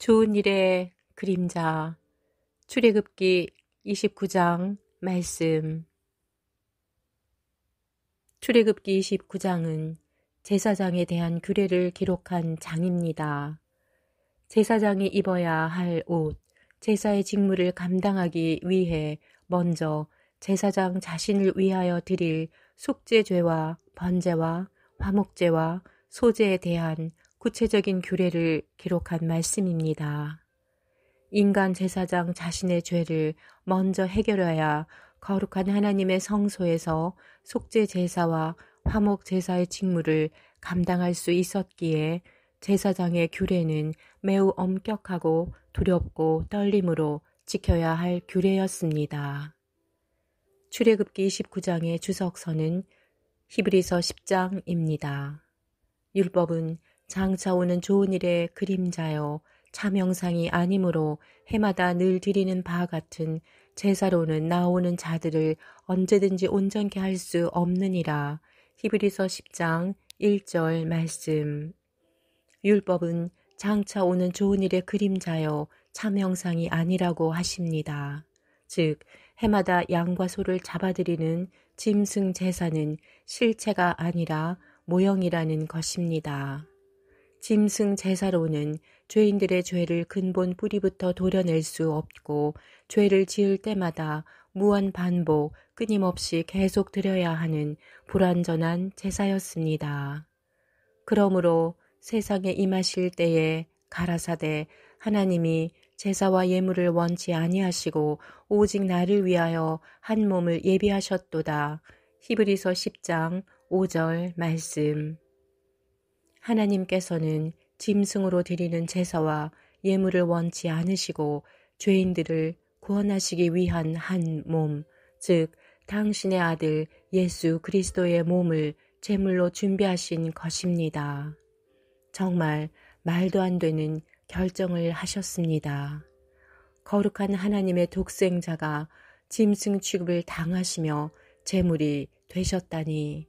좋은 일의 그림자 출애굽기 29장 말씀 출애굽기 29장은 제사장에 대한 규례를 기록한 장입니다. 제사장이 입어야 할 옷, 제사의 직무를 감당하기 위해 먼저 제사장 자신을 위하여 드릴 속죄죄와 번제와 화목제와 소제에 대한 구체적인 규례를 기록한 말씀입니다. 인간 제사장 자신의 죄를 먼저 해결해야 거룩한 하나님의 성소에서 속죄 제사와 화목 제사의 직무를 감당할 수 있었기에 제사장의 규례는 매우 엄격하고 두렵고 떨림으로 지켜야 할 규례였습니다. 출애굽기 29장의 주석서는 히브리서 10장입니다. 율법은 장차오는 좋은 일의 그림자요참명상이 아니므로 해마다 늘 드리는 바 같은 제사로는 나오는 자들을 언제든지 온전케 할 수 없느니라. 히브리서 10장 1절 말씀 율법은 장차 오는 좋은 일의 그림자요 참형상이 아니라고 하십니다. 즉 해마다 양과 소를 잡아들이는 짐승 제사는 실체가 아니라 모형이라는 것입니다. 짐승 제사로는 죄인들의 죄를 근본 뿌리부터 도려낼 수 없고 죄를 지을 때마다 무한 반복 끊임없이 계속 드려야 하는 불완전한 제사였습니다. 그러므로 세상에 임하실 때에 가라사대 하나님이 제사와 예물을 원치 아니하시고 오직 나를 위하여 한 몸을 예비하셨도다. 히브리서 10장 5절 말씀 하나님께서는 짐승으로 드리는 제사와 예물을 원치 않으시고 죄인들을 구원하시기 위한 한 몸, 즉 당신의 아들 예수 그리스도의 몸을 제물로 준비하신 것입니다. 정말 말도 안 되는 결정을 하셨습니다. 거룩한 하나님의 독생자가 짐승 취급을 당하시며 제물이 되셨다니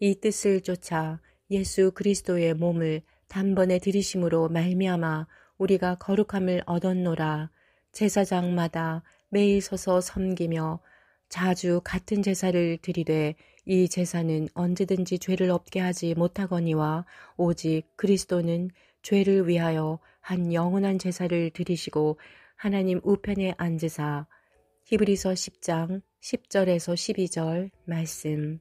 이 뜻을 쫓아 예수 그리스도의 몸을 단번에 들이심으로 말미암아 우리가 거룩함을 얻었노라. 제사장마다 매일 서서 섬기며 자주 같은 제사를 드리되 이 제사는 언제든지 죄를 없게 하지 못하거니와 오직 그리스도는 죄를 위하여 한 영원한 제사를 드리시고 하나님 우편에 앉으사 히브리서 10장 10절에서 12절 말씀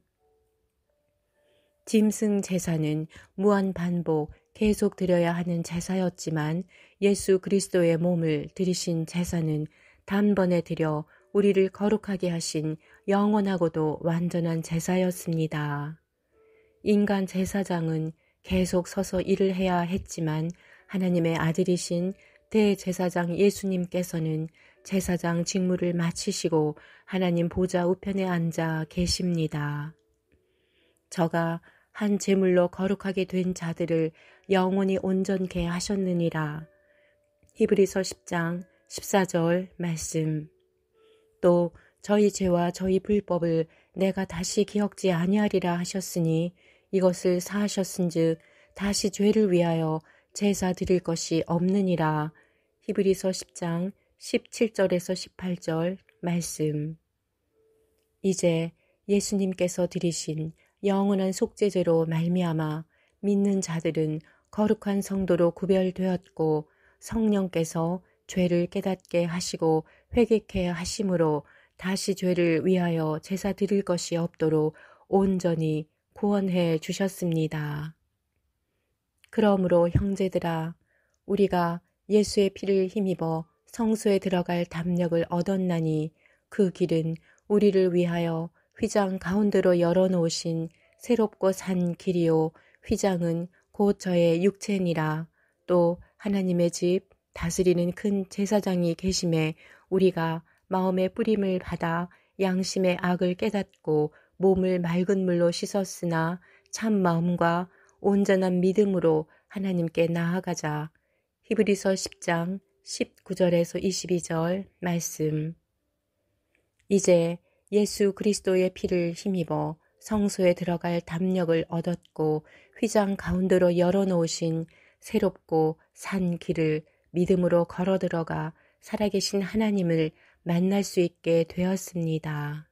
짐승 제사는 무한 반복 계속 드려야 하는 제사였지만 예수 그리스도의 몸을 드리신 제사는 단번에 드려 우리를 거룩하게 하신 영원하고도 완전한 제사였습니다. 인간 제사장은 계속 서서 일을 해야 했지만 하나님의 아들이신 대제사장 예수님께서는 제사장 직무를 마치시고 하나님 보좌 우편에 앉아 계십니다. 저가 한 제물로 거룩하게 된 자들을 영원히 온전케 하셨느니라. 히브리서 10장 14절 말씀. 또 저희 죄와 저희 불법을 내가 다시 기억지 아니하리라 하셨으니 이것을 사하셨은즉 다시 죄를 위하여 제사 드릴 것이 없느니라. 히브리서 10장 17절에서 18절 말씀. 이제 예수님께서 드리신 영원한 속죄죄로 말미암아 믿는 자들은 거룩한 성도로 구별되었고 성령께서 죄를 깨닫게 하시고 회개케 하심으로 다시 죄를 위하여 제사 드릴 것이 없도록 온전히 구원해 주셨습니다. 그러므로 형제들아 우리가 예수의 피를 힘입어 성소에 들어갈 담력을 얻었나니 그 길은 우리를 위하여 휘장 가운데로 열어놓으신 새롭고 산 길이요 휘장은 곧 저의 육체니라 또 하나님의 집 다스리는 큰 제사장이 계심에 우리가 마음의 뿌림을 받아 양심의 악을 깨닫고 몸을 맑은 물로 씻었으나 참 마음과 온전한 믿음으로 하나님께 나아가자. 히브리서 10장 19절에서 22절 말씀. 이제 예수 그리스도의 피를 힘입어 성소에 들어갈 담력을 얻었고 휘장 가운데로 열어놓으신 새롭고 산 길을 믿음으로 걸어 들어가 살아계신 하나님을 만날 수 있게 되었습니다.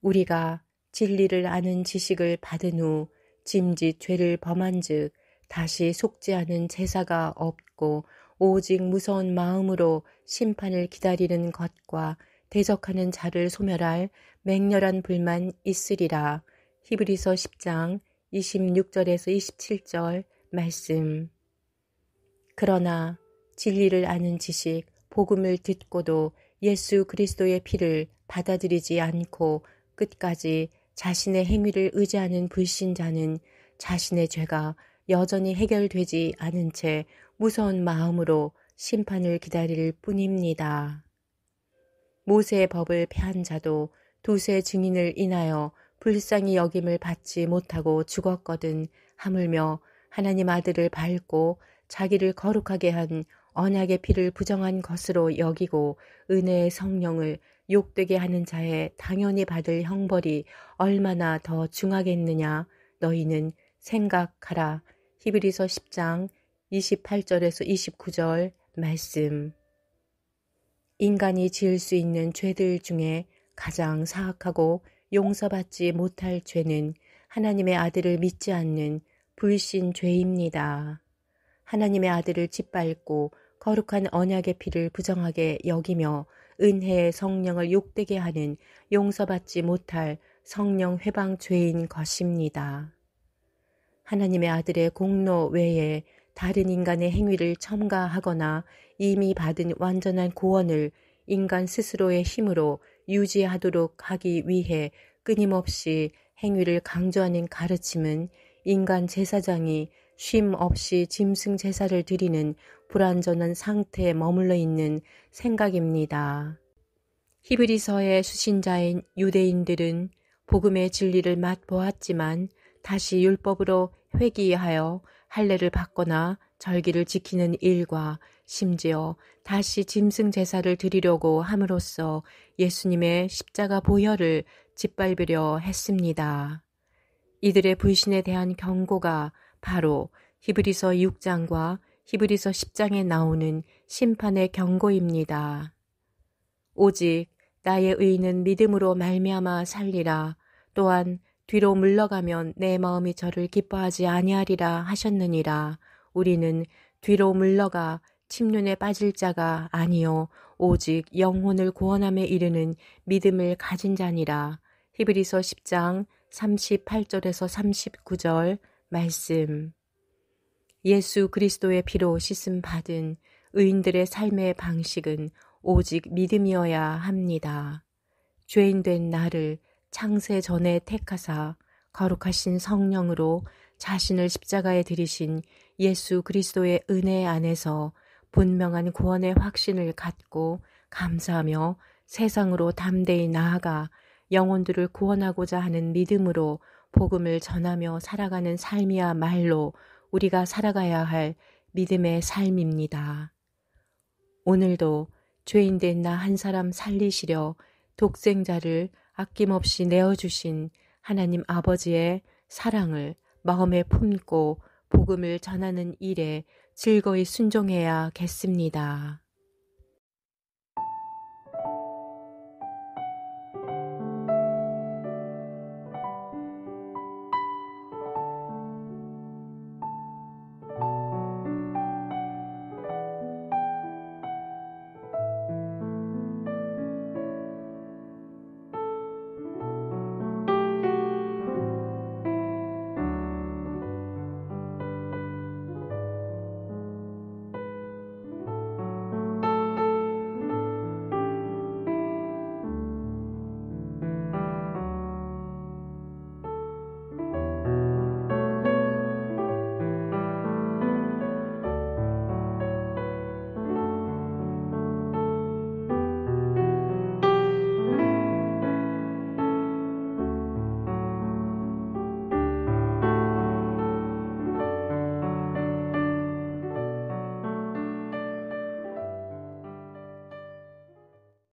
우리가 진리를 아는 지식을 받은 후 짐짓 죄를 범한 즉 다시 속지 않은 제사가 없고 오직 무서운 마음으로 심판을 기다리는 것과 대적하는 자를 소멸할 맹렬한 불만 있으리라. 히브리서 10장 26절에서 27절 말씀. 그러나 진리를 아는 지식, 복음을 듣고도 예수 그리스도의 피를 받아들이지 않고 끝까지 자신의 행위를 의지하는 불신자는 자신의 죄가 여전히 해결되지 않은 채 무서운 마음으로 심판을 기다릴 뿐입니다. 모세의 법을 패한 자도 두세 증인을 인하여 불쌍히 여김을 받지 못하고 죽었거든 하물며 하나님 아들을 밟고 자기를 거룩하게 한 언약의 피를 부정한 것으로 여기고 은혜의 성령을 욕되게 하는 자에 당연히 받을 형벌이 얼마나 더 중하겠느냐 너희는 생각하라 히브리서 10장 28절에서 29절 말씀 인간이 지을 수 있는 죄들 중에 가장 사악하고 용서받지 못할 죄는 하나님의 아들을 믿지 않는 불신 죄입니다. 하나님의 아들을 짓밟고 거룩한 언약의 피를 부정하게 여기며 은혜의 성령을 욕되게 하는 용서받지 못할 성령 회방 죄인 것입니다. 하나님의 아들의 공로 외에 다른 인간의 행위를 첨가하거나 이미 받은 완전한 구원을 인간 스스로의 힘으로 유지하도록 하기 위해 끊임없이 행위를 강조하는 가르침은 인간 제사장이 쉼 없이 짐승 제사를 드리는 불완전한 상태에 머물러 있는 생각입니다. 히브리서의 수신자인 유대인들은 복음의 진리를 맛보았지만 다시 율법으로 회귀하여 할례를 받거나 절기를 지키는 일과 심지어 다시 짐승 제사를 드리려고 함으로써 예수님의 십자가 보혈을 짓밟으려 했습니다. 이들의 불신에 대한 경고가 바로 히브리서 6장과 히브리서 10장에 나오는 심판의 경고입니다. 오직 나의 의인은 믿음으로 말미암아 살리라. 또한 뒤로 물러가면 내 마음이 저를 기뻐하지 아니하리라 하셨느니라. 우리는 뒤로 물러가 침륜에 빠질 자가 아니요 오직 영혼을 구원함에 이르는 믿음을 가진 자니라. 히브리서 10장 38절에서 39절 말씀. 예수 그리스도의 피로 씻음 받은 의인들의 삶의 방식은 오직 믿음이어야 합니다. 죄인 된 나를 창세 전에 택하사 거룩하신 성령으로 자신을 십자가에 들이신 예수 그리스도의 은혜 안에서 분명한 구원의 확신을 갖고 감사하며 세상으로 담대히 나아가 영혼들을 구원하고자 하는 믿음으로 복음을 전하며 살아가는 삶이야말로 우리가 살아가야 할 믿음의 삶입니다. 오늘도 죄인 된 나 한 사람 살리시려 독생자를 아낌없이 내어주신 하나님 아버지의 사랑을 마음에 품고 복음을 전하는 일에 즐거이 순종해야겠습니다.